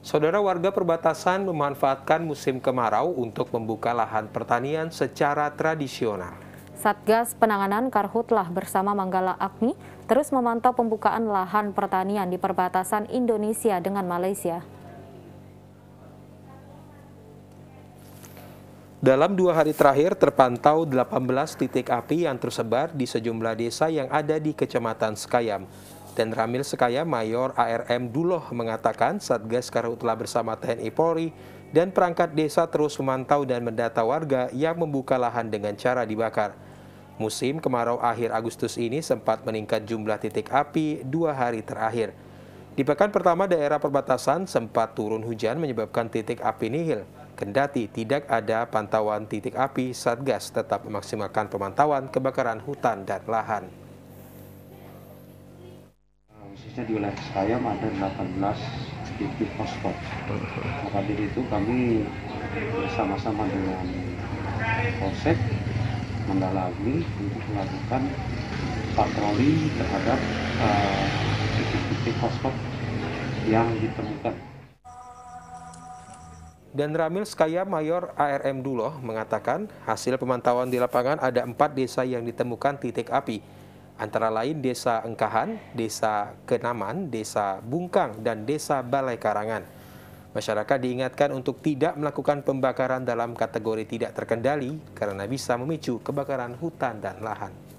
Saudara warga perbatasan memanfaatkan musim kemarau untuk membuka lahan pertanian secara tradisional. Satgas Penanganan Karhutlah bersama Manggala Agni terus memantau pembukaan lahan pertanian di perbatasan Indonesia dengan Malaysia. Dalam dua hari terakhir terpantau 18 titik api yang tersebar di sejumlah desa yang ada di Kecamatan Sekayam. Dan Ramil Sekaya Mayor ARM Duloh mengatakan Satgas Karhut telah bersama TNI Polri dan perangkat desa terus memantau dan mendata warga yang membuka lahan dengan cara dibakar. Musim kemarau akhir Agustus ini sempat meningkat jumlah titik api dua hari terakhir. Di pekan pertama daerah perbatasan sempat turun hujan menyebabkan titik api nihil. Kendati tidak ada pantauan titik api, Satgas tetap memaksimalkan pemantauan kebakaran hutan dan lahan khususnya di wilayah Sayam ada 18 titik hotspot. Maka nah, dari itu kami bersama-sama dengan Polsek mendalami untuk melakukan patroli terhadap eh, titik-titik uh, hotspot yang ditemukan. Dan Ramil Skaya Mayor ARM Duloh mengatakan hasil pemantauan di lapangan ada empat desa yang ditemukan titik api antara lain Desa Engkahan, Desa Kenaman, Desa Bungkang, dan Desa Balai Karangan. Masyarakat diingatkan untuk tidak melakukan pembakaran dalam kategori tidak terkendali karena bisa memicu kebakaran hutan dan lahan.